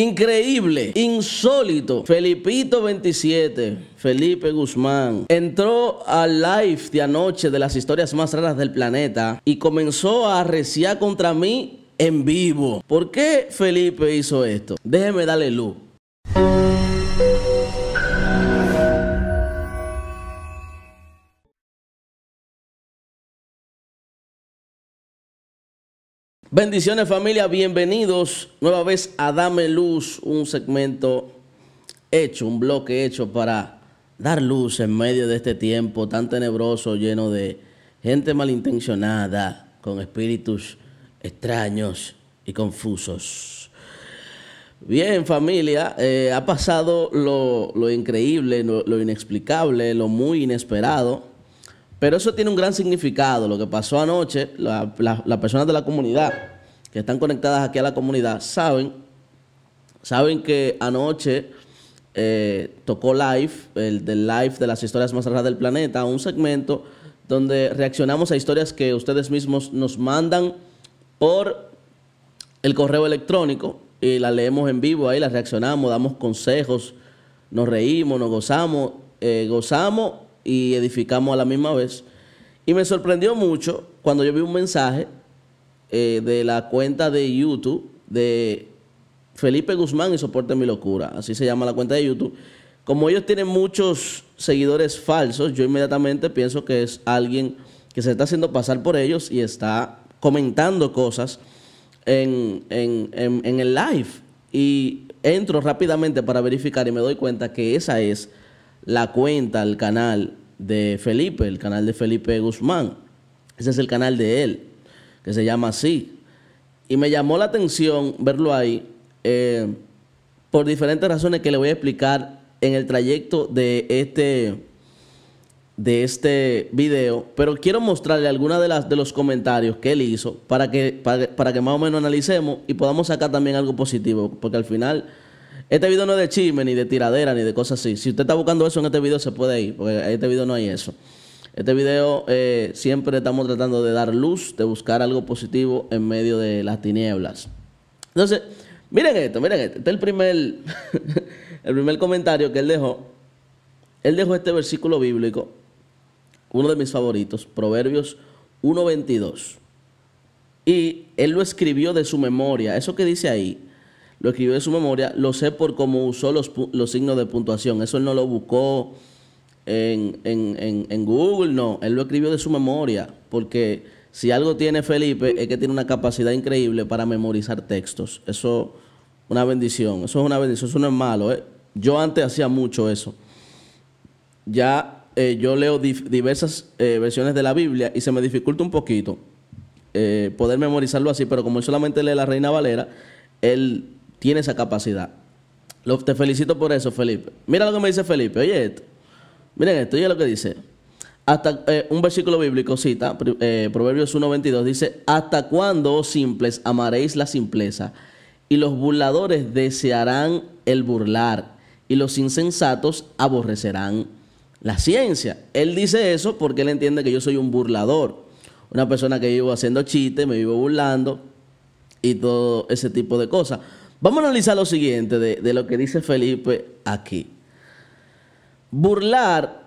Increíble, insólito. Felipito 27, Felipe Guzmán, entró al live de anoche de las historias más raras del planeta y comenzó a arreciar contra mí en vivo. ¿Por qué Felipe hizo esto? Déjeme darle luz. Bendiciones familia, bienvenidos nueva vez a Dame Luz, un segmento hecho, un bloque hecho para dar luz en medio de este tiempo tan tenebroso, lleno de gente malintencionada, con espíritus extraños y confusos. Bien familia, eh, ha pasado lo, lo increíble, lo inexplicable, lo muy inesperado pero eso tiene un gran significado. Lo que pasó anoche, las personas de la comunidad que están conectadas aquí a la comunidad saben, saben que anoche eh, tocó live, el del live de las historias más raras del planeta, un segmento donde reaccionamos a historias que ustedes mismos nos mandan por el correo electrónico y las leemos en vivo ahí, las reaccionamos, damos consejos, nos reímos, nos gozamos, eh, gozamos y edificamos a la misma vez. Y me sorprendió mucho cuando yo vi un mensaje eh, de la cuenta de YouTube de Felipe Guzmán y Soporte Mi Locura, así se llama la cuenta de YouTube. Como ellos tienen muchos seguidores falsos, yo inmediatamente pienso que es alguien que se está haciendo pasar por ellos y está comentando cosas en, en el live. Y entro rápidamente para verificar y me doy cuenta que esa es la cuenta al canal de Felipe, el canal de Felipe Guzmán. Ese es el canal de él, que se llama así. Y me llamó la atención verlo ahí eh, por diferentes razones que le voy a explicar en el trayecto de este, de este video. Pero quiero mostrarle algunos de, las, de los comentarios que él hizo para que, para, para que más o menos analicemos y podamos sacar también algo positivo, porque al final este video no es de chisme, ni de tiradera, ni de cosas así. Si usted está buscando eso en este video, se puede ir, porque en este video no hay eso. Este video eh, siempre estamos tratando de dar luz, de buscar algo positivo en medio de las tinieblas. Entonces, miren esto, miren esto. Este es el primer, el primer comentario que él dejó. Él dejó este versículo bíblico, uno de mis favoritos, Proverbios 1.22. Y él lo escribió de su memoria. Eso que dice ahí lo escribió de su memoria, lo sé por cómo usó los, los signos de puntuación. Eso él no lo buscó en, Google, no. Él lo escribió de su memoria, porque si algo tiene Felipe es que tiene una capacidad increíble para memorizar textos. Eso una bendición, eso es una bendición, eso no es malo. ¿eh? Yo antes hacía mucho eso. Ya eh, yo leo diversas eh, versiones de la Biblia y se me dificulta un poquito poder memorizarlo así, pero como él solamente lee la Reina Valera, él tiene esa capacidad. te felicito por eso, Felipe. Mira lo que me dice Felipe. Oye esto. Miren esto, oye lo que dice. Hasta eh, un versículo bíblico cita, eh, Proverbios 1.22, dice, ¿hasta cuándo, oh simples, amaréis la simpleza? Y los burladores desearán el burlar, y los insensatos aborrecerán la ciencia. Él dice eso porque él entiende que yo soy un burlador, una persona que vivo haciendo chistes, me vivo burlando y todo ese tipo de cosas. Vamos a analizar lo siguiente de, lo que dice Felipe aquí. Burlar,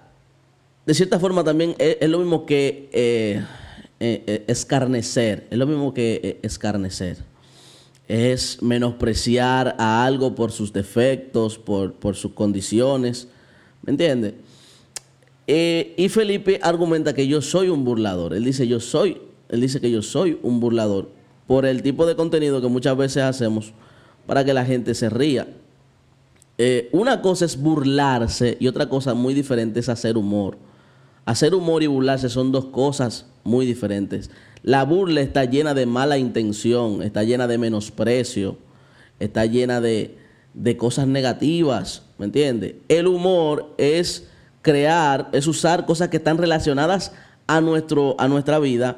de cierta forma, también es, lo mismo que eh, eh, eh, escarnecer. Es lo mismo que escarnecer. Es menospreciar a algo por sus defectos, por, sus condiciones. ¿Me entiendes? y Felipe argumenta que yo soy un burlador. Él dice, yo soy, él dice que yo soy un burlador por el tipo de contenido que muchas veces hacemos para que la gente se ría. Eh, una cosa es burlarse y otra cosa muy diferente es hacer humor. Hacer humor y burlarse son dos cosas muy diferentes. La burla está llena de mala intención, está llena de menosprecio, está llena de, de cosas negativas, ¿me entiende El humor es crear, es usar cosas que están relacionadas a, nuestro, a nuestra vida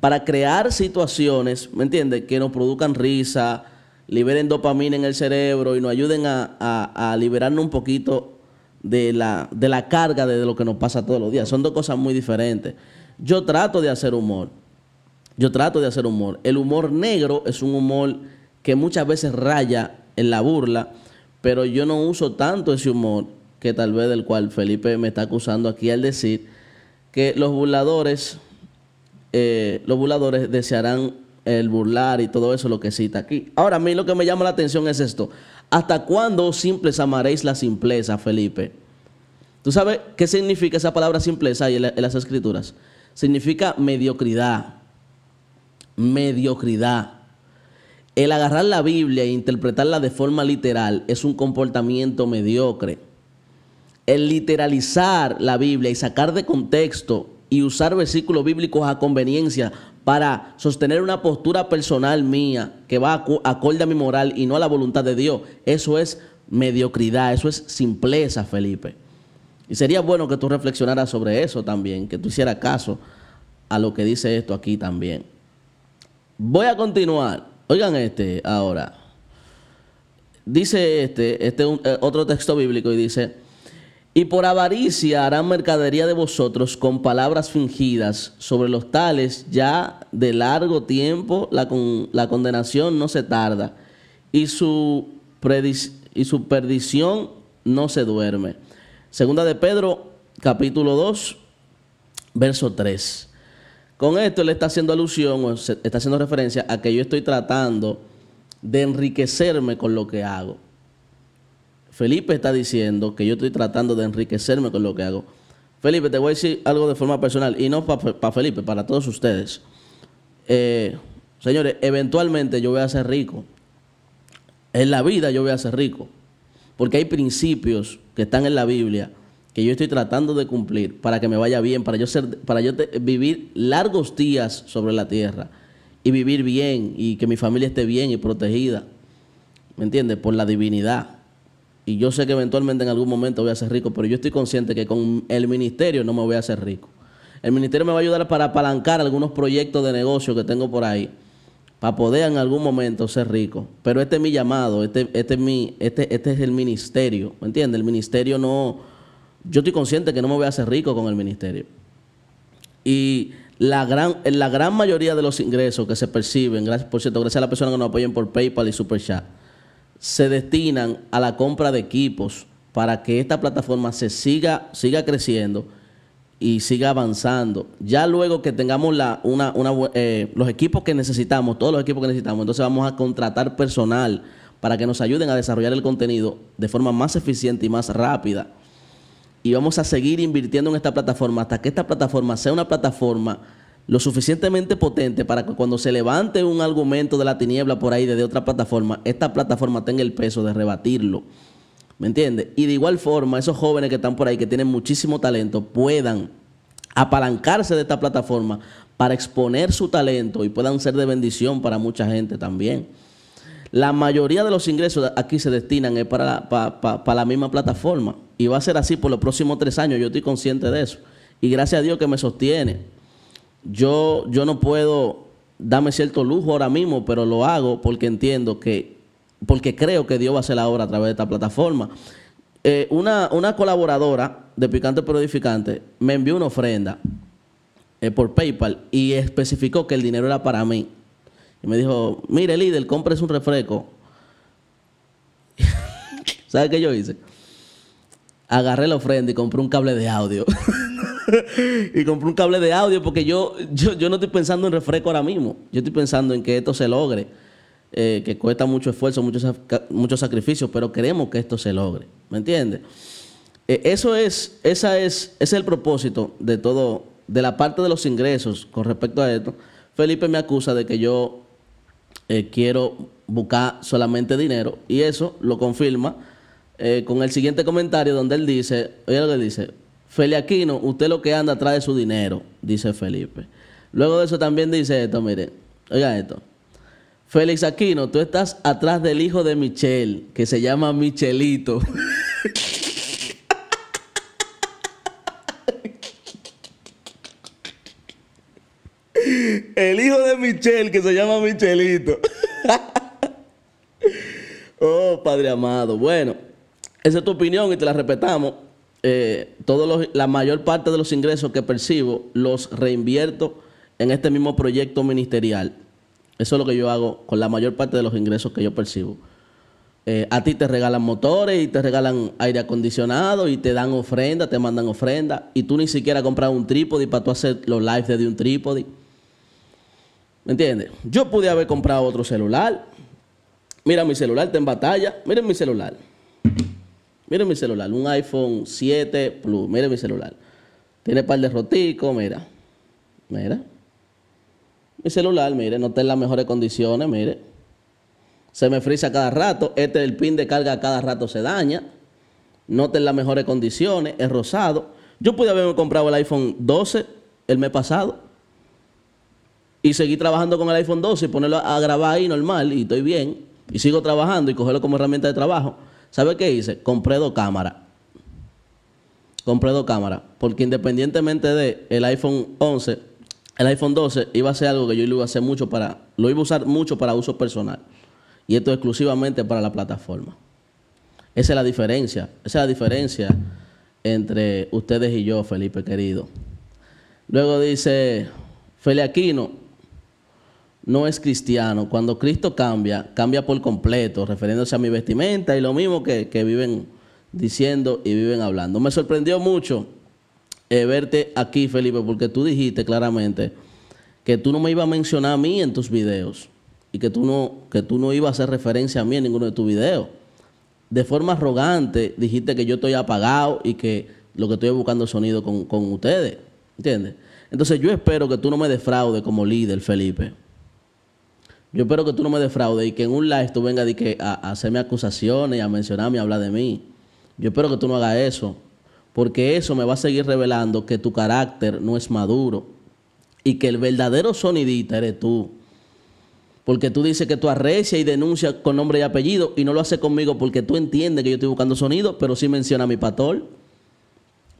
para crear situaciones, ¿me entiende Que nos produzcan risa, liberen dopamina en el cerebro y nos ayuden a, liberarnos un poquito de la, de la carga de, lo que nos pasa todos los días. Son dos cosas muy diferentes. Yo trato de hacer humor. Yo trato de hacer humor. El humor negro es un humor que muchas veces raya en la burla, pero yo no uso tanto ese humor que tal vez del cual Felipe me está acusando aquí al decir que los burladores, eh, los burladores desearán el burlar y todo eso lo que cita aquí. Ahora, a mí lo que me llama la atención es esto. ¿Hasta cuándo simples amaréis la simpleza, Felipe? ¿Tú sabes qué significa esa palabra simpleza en las escrituras? Significa mediocridad. Mediocridad. El agarrar la Biblia e interpretarla de forma literal es un comportamiento mediocre. El literalizar la Biblia y sacar de contexto y usar versículos bíblicos a conveniencia para sostener una postura personal mía que va acorde a mi moral y no a la voluntad de Dios. Eso es mediocridad, eso es simpleza, Felipe. Y sería bueno que tú reflexionaras sobre eso también, que tú hicieras caso a lo que dice esto aquí también. Voy a continuar. Oigan este ahora. Dice este, este eh, otro texto bíblico y dice, y por avaricia harán mercadería de vosotros con palabras fingidas. Sobre los tales ya de largo tiempo la, con, la condenación no se tarda y su, perdición no se duerme. Segunda de Pedro, capítulo 2, verso 3. Con esto él está haciendo alusión está haciendo referencia a que yo estoy tratando de enriquecerme con lo que hago. Felipe está diciendo que yo estoy tratando de enriquecerme con lo que hago. Felipe, te voy a decir algo de forma personal, y no para Felipe, para todos ustedes. Eh, señores, eventualmente yo voy a ser rico. En la vida yo voy a ser rico. Porque hay principios que están en la Biblia que yo estoy tratando de cumplir para que me vaya bien, para yo, ser, para yo vivir largos días sobre la tierra y vivir bien y que mi familia esté bien y protegida. ¿Me entiendes? Por la divinidad y yo sé que eventualmente en algún momento voy a ser rico, pero yo estoy consciente que con el ministerio no me voy a ser rico. El ministerio me va a ayudar para apalancar algunos proyectos de negocio que tengo por ahí, para poder en algún momento ser rico. Pero este es mi llamado, este, este, es, mi, este, este es el ministerio, ¿me entiendes? El ministerio no... Yo estoy consciente que no me voy a ser rico con el ministerio. Y la gran, la gran mayoría de los ingresos que se perciben, gracias, por cierto, gracias a las personas que nos apoyan por PayPal y Super se destinan a la compra de equipos para que esta plataforma se siga, siga creciendo y siga avanzando. Ya luego que tengamos la, eh, los equipos que necesitamos, todos los equipos que necesitamos, entonces vamos a contratar personal para que nos ayuden a desarrollar el contenido de forma más eficiente y más rápida. Y vamos a seguir invirtiendo en esta plataforma hasta que esta plataforma sea una plataforma lo suficientemente potente para que cuando se levante un argumento de la tiniebla por ahí desde otra plataforma, esta plataforma tenga el peso de rebatirlo. ¿Me entiendes? Y de igual forma, esos jóvenes que están por ahí, que tienen muchísimo talento, puedan apalancarse de esta plataforma para exponer su talento y puedan ser de bendición para mucha gente también. La mayoría de los ingresos aquí se destinan eh, para, para la misma plataforma y va a ser así por los próximos tres años, yo estoy consciente de eso. Y gracias a Dios que me sostiene yo, yo no puedo darme cierto lujo ahora mismo, pero lo hago porque entiendo que, porque creo que Dios va a hacer la obra a través de esta plataforma. Eh, una, colaboradora de Picante Pero me envió una ofrenda eh, por PayPal y especificó que el dinero era para mí. Y me dijo, mire líder, compres un refresco. ¿Sabes qué yo hice? Agarré la ofrenda y compré un cable de audio. y compré un cable de audio porque yo, yo, no estoy pensando en refresco ahora mismo. Yo estoy pensando en que esto se logre, eh, que cuesta mucho esfuerzo, mucho, mucho sacrificio, pero queremos que esto se logre. ¿Me entiendes? Eh, eso es, esa es, ese es el propósito de todo, de la parte de los ingresos con respecto a esto. Felipe me acusa de que yo eh, quiero buscar solamente dinero y eso lo confirma con el siguiente comentario donde él dice, oye lo que dice, Feli Aquino, usted lo que anda atrás de su dinero, dice Felipe. Luego de eso también dice esto, mire, oiga esto. Félix Aquino, tú estás atrás del hijo de Michelle, que se llama Michelito. El hijo de Michelle, que se llama Michelito. oh, Padre amado. Bueno, esa es tu opinión y te la respetamos. Eh, todos la mayor parte de los ingresos que percibo los reinvierto en este mismo proyecto ministerial. Eso es lo que yo hago con la mayor parte de los ingresos que yo percibo. Eh, a ti te regalan motores y te regalan aire acondicionado y te dan ofrenda, te mandan ofrenda y tú ni siquiera compras un trípode para tú hacer los lives desde un trípode. ¿Me entiendes? Yo pude haber comprado otro celular. Mira mi celular, está en batalla. Miren mi celular. Mire mi celular, un iPhone 7 Plus. Mire mi celular. Tiene par de roticos, mira. Mira. Mi celular, mire, no está en las mejores condiciones, mire. Se me frisa cada rato. Este el pin de carga cada rato se daña. No está en las mejores condiciones, es rosado. Yo pude haberme comprado el iPhone 12 el mes pasado. Y seguí trabajando con el iPhone 12 y ponerlo a grabar ahí normal y estoy bien. Y sigo trabajando y cogerlo como herramienta de trabajo. ¿Sabe qué hice? Compré dos cámaras. Compré dos cámaras. Porque independientemente de el iPhone 11, el iPhone 12 iba a ser algo que yo lo iba a hacer mucho para, lo iba a usar mucho para uso personal. Y esto exclusivamente para la plataforma. Esa es la diferencia. Esa es la diferencia entre ustedes y yo, Felipe querido. Luego dice Felipe Aquino, no es cristiano, cuando Cristo cambia, cambia por completo, refiriéndose a mi vestimenta y lo mismo que, viven diciendo y viven hablando. Me sorprendió mucho eh, verte aquí, Felipe, porque tú dijiste claramente que tú no me ibas a mencionar a mí en tus videos y que tú no, que tú no ibas a hacer referencia a mí en ninguno de tus videos. De forma arrogante dijiste que yo estoy apagado y que lo que estoy buscando sonido con, con ustedes. ¿Entiendes? Entonces yo espero que tú no me defraudes como líder, Felipe. Yo espero que tú no me defraudes y que en un live tú vengas a, a, hacerme acusaciones, y a mencionarme, a hablar de mí. Yo espero que tú no hagas eso, porque eso me va a seguir revelando que tu carácter no es maduro y que el verdadero sonidita eres tú. Porque tú dices que tú arrecias y denuncias con nombre y apellido y no lo haces conmigo porque tú entiendes que yo estoy buscando sonido, pero sí menciona a mi pastor,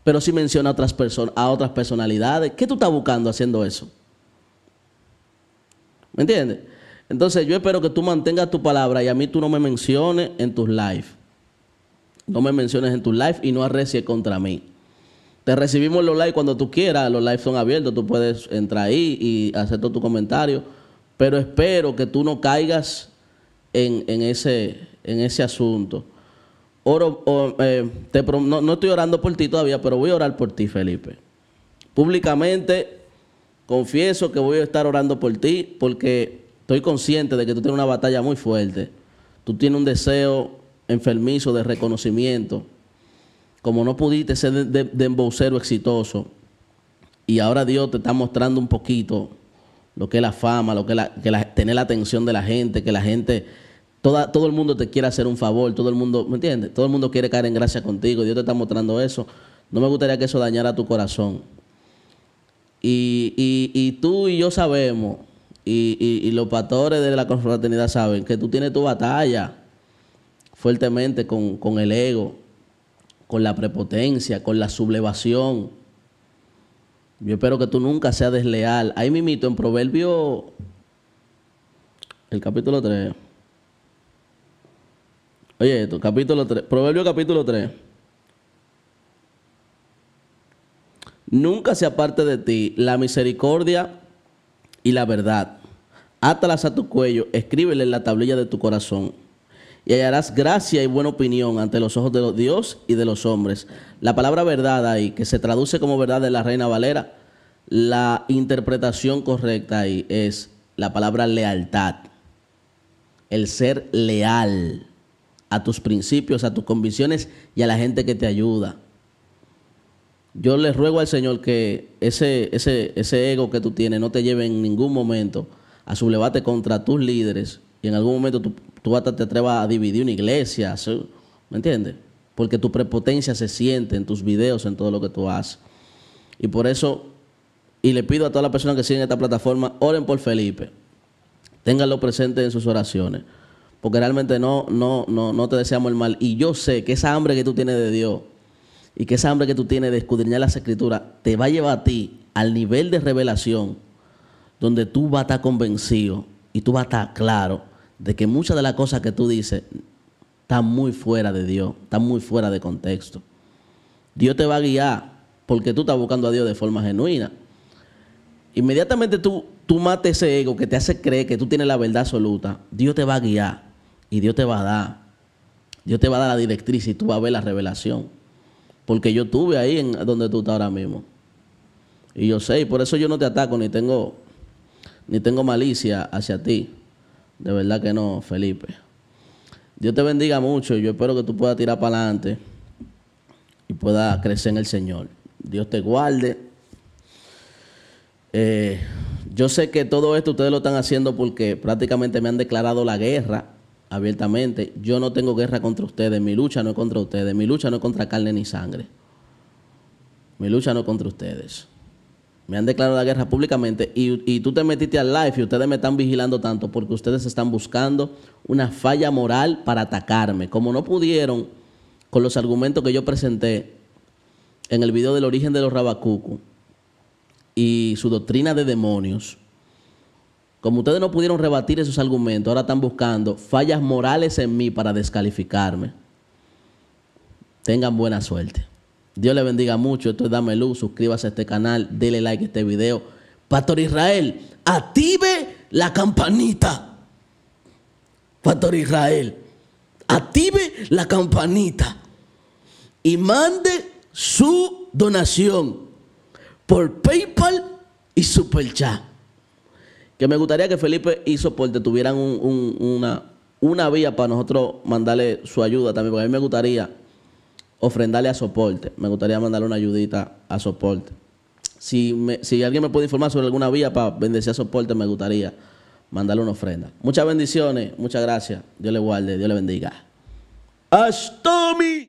pero sí menciona a otras, a otras personalidades. ¿Qué tú estás buscando haciendo eso? ¿Me entiendes? Entonces yo espero que tú mantengas tu palabra y a mí tú no me menciones en tus lives. No me menciones en tus lives y no arrecies contra mí. Te recibimos los lives cuando tú quieras. Los lives son abiertos. Tú puedes entrar ahí y hacer todos tus comentarios. Pero espero que tú no caigas en, ese, en ese asunto. Oro, eh, no estoy orando por ti todavía, pero voy a orar por ti, Felipe. Públicamente confieso que voy a estar orando por ti porque estoy consciente de que tú tienes una batalla muy fuerte. Tú tienes un deseo enfermizo de reconocimiento. Como no pudiste ser de, de, exitoso, y ahora Dios te está mostrando un poquito lo que es la fama, lo que es la, que tener la atención de la gente, que la gente, toda, todo el mundo te quiere hacer un favor, todo el mundo, ¿me entiendes? Todo el mundo quiere caer en gracia contigo, Dios te está mostrando eso. No me gustaría que eso dañara tu corazón. Y, y, y tú y yo sabemos y, los pastores de la confraternidad saben que tú tienes tu batalla fuertemente con, el ego, con la prepotencia, con la sublevación. Yo espero que tú nunca seas desleal. Ahí mito en Proverbio, el capítulo 3. Oye, esto, capítulo 3. Proverbio capítulo 3. Nunca se aparte de ti la misericordia y la verdad átalas a tu cuello, escríbele en la tablilla de tu corazón. Y hallarás gracia y buena opinión ante los ojos de Dios y de los hombres. La palabra verdad ahí, que se traduce como verdad de la Reina Valera, la interpretación correcta ahí es la palabra lealtad. El ser leal a tus principios, a tus convicciones y a la gente que te ayuda. Yo le ruego al Señor que ese, ese, ese ego que tú tienes no te lleve en ningún momento a sublevarte contra tus líderes y en algún momento tú, tú hasta te atrevas a dividir una iglesia, ¿me entiendes? Porque tu prepotencia se siente en tus videos, en todo lo que tú haces. Y por eso, y le pido a todas las personas que siguen esta plataforma, oren por Felipe, ténganlo presente en sus oraciones, porque realmente no, no, no, no te deseamos el mal. Y yo sé que esa hambre que tú tienes de Dios, y que esa hambre que tú tienes de escudriñar las escrituras te va a llevar a ti al nivel de revelación donde tú vas a estar convencido y tú vas a estar claro de que muchas de las cosas que tú dices están muy fuera de Dios, están muy fuera de contexto. Dios te va a guiar porque tú estás buscando a Dios de forma genuina. Inmediatamente tú, tú mates ese ego que te hace creer que tú tienes la verdad absoluta. Dios te va a guiar y Dios te va a dar. Dios te va a dar la directriz y tú vas a ver la revelación. Porque yo estuve ahí en donde tú estás ahora mismo. Y yo sé, y por eso yo no te ataco ni tengo ni tengo malicia hacia ti. De verdad que no, Felipe. Dios te bendiga mucho. Yo espero que tú puedas tirar para adelante y puedas crecer en el Señor. Dios te guarde. Eh, yo sé que todo esto ustedes lo están haciendo porque prácticamente me han declarado la guerra abiertamente. Yo no tengo guerra contra ustedes. Mi lucha no es contra ustedes. Mi lucha no es contra carne ni sangre. Mi lucha no es contra ustedes me han declarado la guerra públicamente y, tú te metiste al live y ustedes me están vigilando tanto porque ustedes están buscando una falla moral para atacarme. Como no pudieron con los argumentos que yo presenté en el video del origen de los Rabacucu y su doctrina de demonios, como ustedes no pudieron rebatir esos argumentos, ahora están buscando fallas morales en mí para descalificarme. Tengan buena suerte. Dios le bendiga mucho. Esto es Dame Luz. Suscríbase a este canal. Dele like a este video. Pastor Israel, active la campanita. Pastor Israel, active la campanita. Y mande su donación por PayPal y Superchat. Que me gustaría que Felipe y Soporte tuvieran una, una vía para nosotros mandarle su ayuda también. Porque a mí me gustaría ofrendarle a soporte. Me gustaría mandarle una ayudita a soporte. Si, si alguien me puede informar sobre alguna vía para bendecir a soporte, me gustaría mandarle una ofrenda. Muchas bendiciones, muchas gracias. Dios le guarde, Dios le bendiga. Astomi.